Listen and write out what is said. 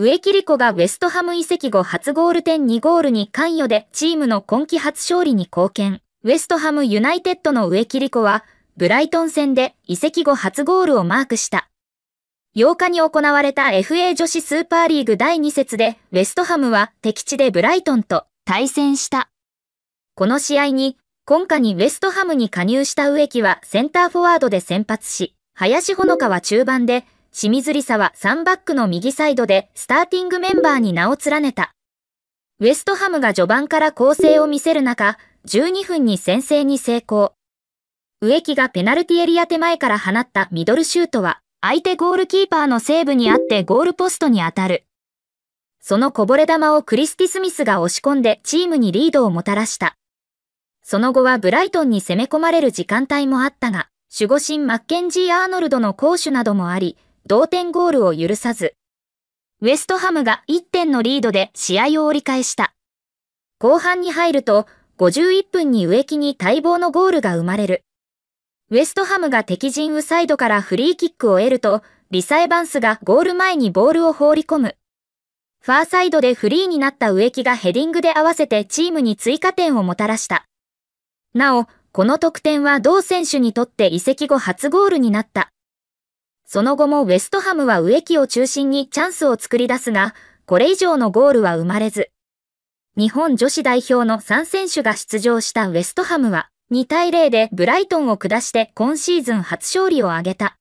植木理子がウェストハム移籍後初ゴール点2ゴールに関与でチームの今季初勝利に貢献。ウェストハムユナイテッドの植木理子は、ブライトン戦で移籍後初ゴールをマークした。8日に行われた FA 女子スーパーリーグ第2節で、ウェストハムは敵地でブライトンと対戦した。この試合に、今夏にウェストハムに加入した植木はセンターフォワードで先発し、林ほのかは中盤で、清水梨沙は3バックの右サイドでスターティングメンバーに名を連ねた。ウェストハムが序盤から攻勢を見せる中、12分に先制に成功。植木がペナルティエリア手前から放ったミドルシュートは、相手ゴールキーパーのセーブにあってゴールポストに当たる。そのこぼれ球をクリスティ・スミスが押し込んでチームにリードをもたらした。その後はブライトンに攻め込まれる時間帯もあったが、守護神マッケンジー・アーノルドの攻守などもあり、同点ゴールを許さず、ウェストハムが1点のリードで試合を折り返した。後半に入ると、51分に植木に待望のゴールが生まれる。ウェストハムが敵陣ウサイドからフリーキックを得ると、リサ・イバンスがゴール前にボールを放り込む。ファーサイドでフリーになった植木がヘディングで合わせてチームに追加点をもたらした。なお、この得点は同選手にとって移籍後初ゴールになった。その後もウェストハムは植木を中心にチャンスを作り出すが、これ以上のゴールは生まれず。日本女子代表の3選手が出場したウェストハムは、2対0でブライトンを下して今シーズン初勝利を挙げた。